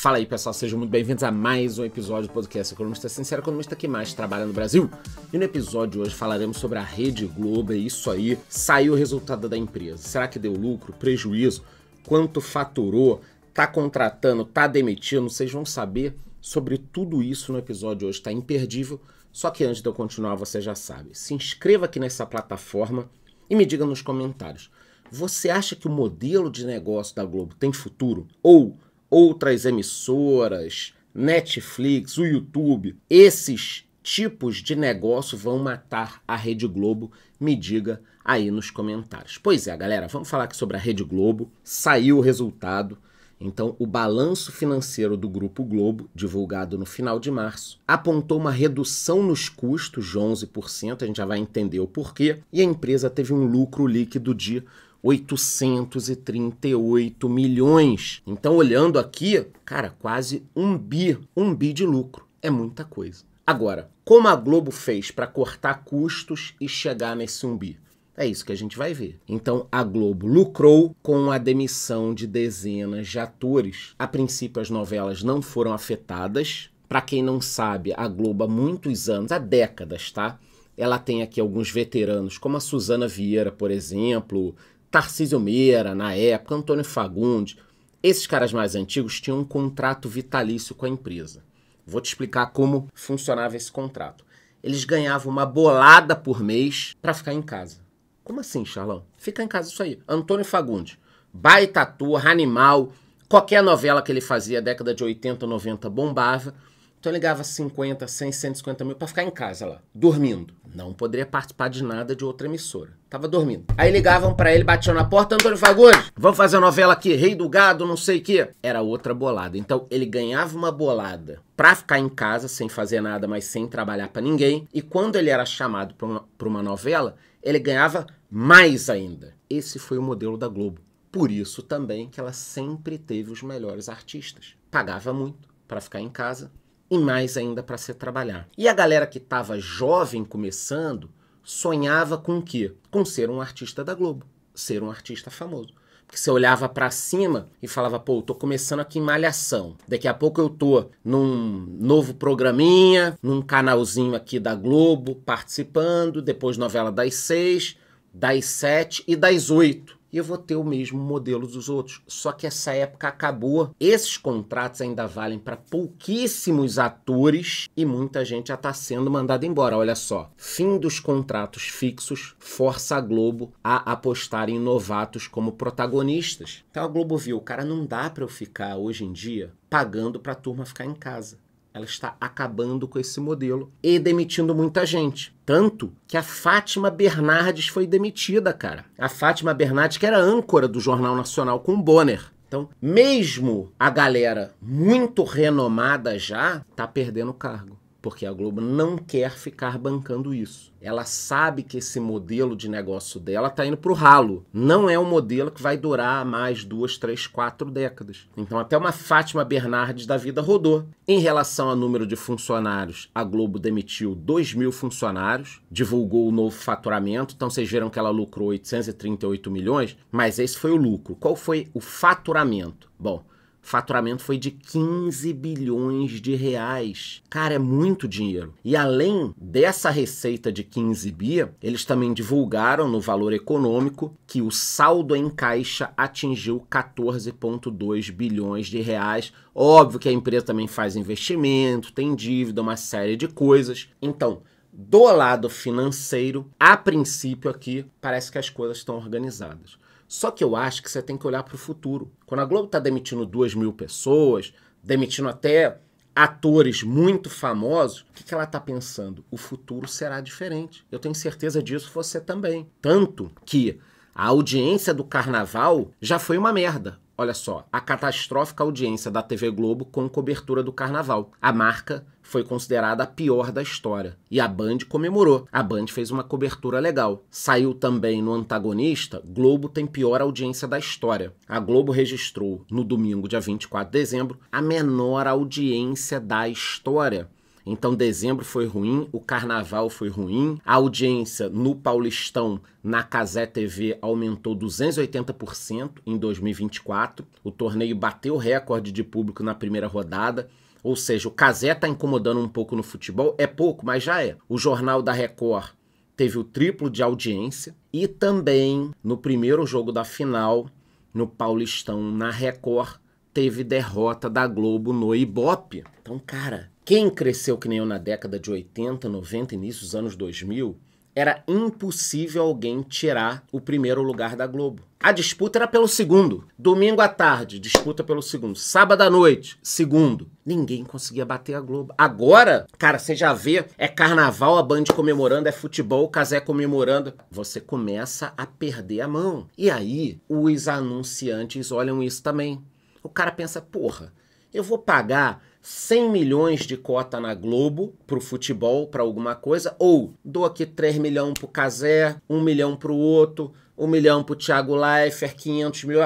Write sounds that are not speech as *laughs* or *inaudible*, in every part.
Fala aí, pessoal, sejam muito bem-vindos a mais um episódio do podcast Economista Sincero, economista que mais trabalha no Brasil. E no episódio de hoje falaremos sobre a Rede Globo, é isso aí. Saiu o resultado da empresa. Será que deu lucro, prejuízo? Quanto faturou? Tá contratando, tá demitindo? Vocês vão saber sobre tudo isso no episódio de hoje, tá imperdível. Só que antes de eu continuar, você já sabe. Se inscreva aqui nessa plataforma e me diga nos comentários. Você acha que o modelo de negócio da Globo tem futuro? Ou outras emissoras, Netflix, o YouTube, esses tipos de negócio vão matar a Rede Globo? Me diga aí nos comentários. Pois é, galera, vamos falar aqui sobre a Rede Globo. Saiu o resultado. Então, o balanço financeiro do Grupo Globo, divulgado no final de março, apontou uma redução nos custos de 11%, a gente já vai entender o porquê, e a empresa teve um lucro líquido de 838 milhões. Então, olhando aqui, cara, quase um bi, um bi de lucro. É muita coisa. Agora, como a Globo fez para cortar custos e chegar nesse um bi? É isso que a gente vai ver. Então, a Globo lucrou com a demissão de dezenas de atores. A princípio, as novelas não foram afetadas. Para quem não sabe, a Globo há muitos anos, há décadas, tá? Ela tem aqui alguns veteranos, como a Suzana Vieira, por exemplo, Tarcísio Meira, na época, Antônio Fagundes, esses caras mais antigos tinham um contrato vitalício com a empresa. Vou te explicar como funcionava esse contrato. Eles ganhavam uma bolada por mês para ficar em casa. Como assim, Charlão? Fica em casa isso aí. Antônio Fagundes, baita ator, animal, qualquer novela que ele fazia, década de 80, 90, bombava. Então ele ligava 50, 100, 150 mil para ficar em casa lá, dormindo. Não poderia participar de nada de outra emissora. Tava dormindo. Aí ligavam para ele, batiam na porta, Antônio Fagundes, vamos fazer a novela aqui, Rei do Gado, não sei o quê. Era outra bolada. Então ele ganhava uma bolada pra ficar em casa, sem fazer nada, mas sem trabalhar para ninguém. E quando ele era chamado pra uma, pra uma novela, ele ganhava mais ainda. Esse foi o modelo da Globo. Por isso também que ela sempre teve os melhores artistas. Pagava muito para ficar em casa e mais ainda para se trabalhar. E a galera que estava jovem começando sonhava com o quê? Com ser um artista da Globo, ser um artista famoso. Porque você olhava para cima e falava, pô, eu tô começando aqui em Malhação. Daqui a pouco eu tô num novo programinha, num canalzinho aqui da Globo, participando, depois novela das seis, das sete e das oito e eu vou ter o mesmo modelo dos outros. Só que essa época acabou. Esses contratos ainda valem para pouquíssimos atores e muita gente já está sendo mandada embora. Olha só, fim dos contratos fixos força a Globo a apostar em novatos como protagonistas. Então a Globo viu, cara, não dá para eu ficar hoje em dia pagando para a turma ficar em casa ela está acabando com esse modelo e demitindo muita gente. Tanto que a Fátima Bernardes foi demitida, cara. A Fátima Bernardes, que era âncora do Jornal Nacional com o Bonner. Então, mesmo a galera muito renomada já tá perdendo cargo porque a Globo não quer ficar bancando isso. Ela sabe que esse modelo de negócio dela está indo para o ralo. Não é um modelo que vai durar mais duas, três, quatro décadas. Então até uma Fátima Bernardes da vida rodou. Em relação ao número de funcionários, a Globo demitiu 2 mil funcionários, divulgou o novo faturamento, então vocês viram que ela lucrou 838 milhões, mas esse foi o lucro. Qual foi o faturamento? Bom, faturamento foi de 15 bilhões de reais. Cara, é muito dinheiro. E além dessa receita de 15 bi, eles também divulgaram no valor econômico que o saldo em caixa atingiu 14,2 bilhões de reais. Óbvio que a empresa também faz investimento, tem dívida, uma série de coisas. Então, do lado financeiro, a princípio aqui, parece que as coisas estão organizadas. Só que eu acho que você tem que olhar para o futuro. Quando a Globo está demitindo duas mil pessoas, demitindo até atores muito famosos, o que, que ela está pensando? O futuro será diferente. Eu tenho certeza disso, você também. Tanto que a audiência do carnaval já foi uma merda. Olha só, a catastrófica audiência da TV Globo com cobertura do carnaval. A marca foi considerada a pior da história e a Band comemorou. A Band fez uma cobertura legal. Saiu também no antagonista, Globo tem pior audiência da história. A Globo registrou no domingo, dia 24 de dezembro, a menor audiência da história. Então, dezembro foi ruim, o carnaval foi ruim, a audiência no Paulistão na Casé TV aumentou 280% em 2024. O torneio bateu recorde de público na primeira rodada. Ou seja, o Casé está incomodando um pouco no futebol, é pouco, mas já é. O Jornal da Record teve o triplo de audiência e também no primeiro jogo da final, no Paulistão, na Record, teve derrota da Globo no Ibope. Então, cara, quem cresceu que nem eu na década de 80, 90, início dos anos 2000, era impossível alguém tirar o primeiro lugar da Globo. A disputa era pelo segundo. Domingo à tarde, disputa pelo segundo. Sábado à noite, segundo. Ninguém conseguia bater a Globo. Agora, cara, você já vê, é carnaval, a Band comemorando, é futebol, o Casé comemorando. Você começa a perder a mão. E aí, os anunciantes olham isso também. O cara pensa, porra, eu vou pagar 100 milhões de cota na Globo para o futebol, para alguma coisa, ou dou aqui 3 milhões para o 1 milhão para o outro, 1 milhão para o Thiago Leifert, 500 mil.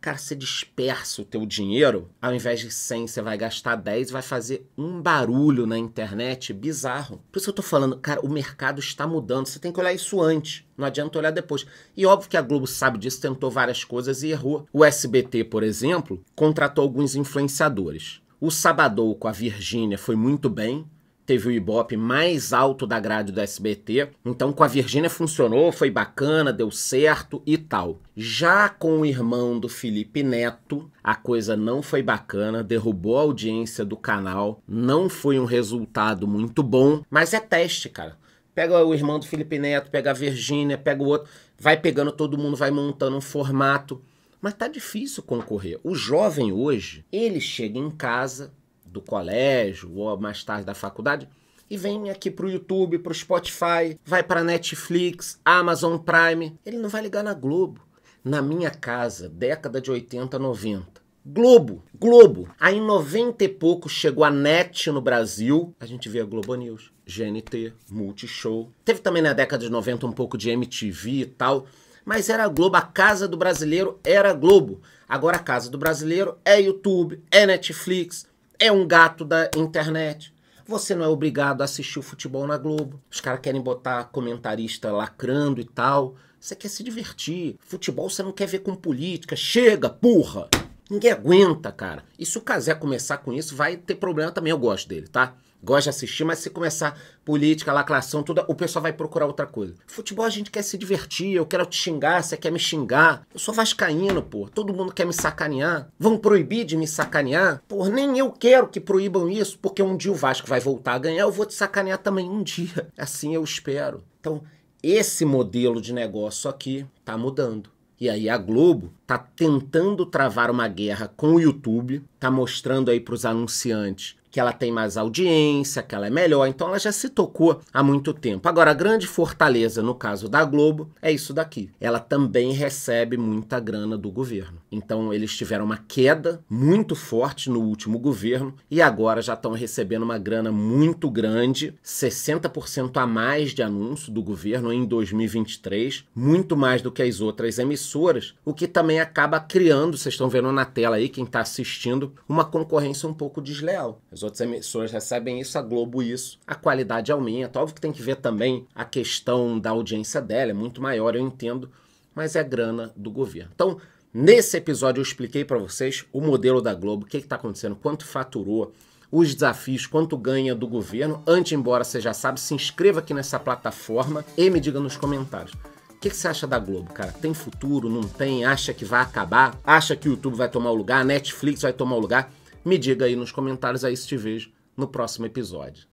Cara, você dispersa o teu dinheiro, ao invés de 100, você vai gastar 10 vai fazer um barulho na internet bizarro. Por isso eu tô falando, cara, o mercado está mudando, você tem que olhar isso antes, não adianta olhar depois. E óbvio que a Globo sabe disso, tentou várias coisas e errou. O SBT, por exemplo, contratou alguns influenciadores. O Sabadou com a Virgínia foi muito bem, teve o Ibope mais alto da grade do SBT. Então com a Virgínia funcionou, foi bacana, deu certo e tal. Já com o irmão do Felipe Neto, a coisa não foi bacana, derrubou a audiência do canal, não foi um resultado muito bom, mas é teste, cara. Pega o irmão do Felipe Neto, pega a Virgínia, pega o outro, vai pegando todo mundo, vai montando um formato. Mas tá difícil concorrer. O jovem hoje, ele chega em casa do colégio ou mais tarde da faculdade e vem aqui pro YouTube, pro Spotify, vai pra Netflix, Amazon Prime. Ele não vai ligar na Globo. Na minha casa, década de 80, 90. Globo, Globo. Aí em 90 e pouco chegou a NET no Brasil. A gente vê a Globo News, GNT, Multishow. Teve também na né, década de 90 um pouco de MTV e tal mas era a Globo, a casa do brasileiro era a Globo. Agora a casa do brasileiro é YouTube, é Netflix, é um gato da internet. Você não é obrigado a assistir o futebol na Globo. Os caras querem botar comentarista lacrando e tal. Você quer se divertir. Futebol você não quer ver com política. Chega, porra! Ninguém aguenta, cara. E se o Casé começar com isso, vai ter problema também. Eu gosto dele, tá? gosta de assistir, mas se começar política, lacração, tudo, o pessoal vai procurar outra coisa. Futebol a gente quer se divertir, eu quero te xingar, você quer me xingar. Eu sou vascaíno, pô. Todo mundo quer me sacanear. Vão proibir de me sacanear? Pô, nem eu quero que proíbam isso, porque um dia o Vasco vai voltar a ganhar, eu vou te sacanear também um dia. *laughs* Assim eu espero. Então, esse modelo de negócio aqui tá mudando. E aí a Globo tá tentando travar uma guerra com o YouTube, tá mostrando aí para os anunciantes que ela tem mais audiência, que ela é melhor, então ela já se tocou há muito tempo. Agora, a grande fortaleza no caso da Globo é isso daqui. Ela também recebe muita grana do governo. Então, eles tiveram uma queda muito forte no último governo e agora já estão recebendo uma grana muito grande, 60% a mais de anúncio do governo em 2023, muito mais do que as outras emissoras, o que também acaba criando, vocês estão vendo na tela aí, quem está assistindo, uma concorrência um pouco desleal. As outras emissoras recebem isso, a Globo isso, a qualidade aumenta. Óbvio que tem que ver também a questão da audiência dela, é muito maior, eu entendo, mas é grana do governo. Então, nesse episódio eu expliquei para vocês o modelo da Globo, o que está acontecendo, quanto faturou, os desafios, quanto ganha do governo. Antes embora, você já sabe, se inscreva aqui nessa plataforma e me diga nos comentários. O que, que, você acha da Globo, cara? Tem futuro? Não tem? Acha que vai acabar? Acha que o YouTube vai tomar o lugar? A Netflix vai tomar o lugar? Me diga aí nos comentários, aí se te vejo no próximo episódio.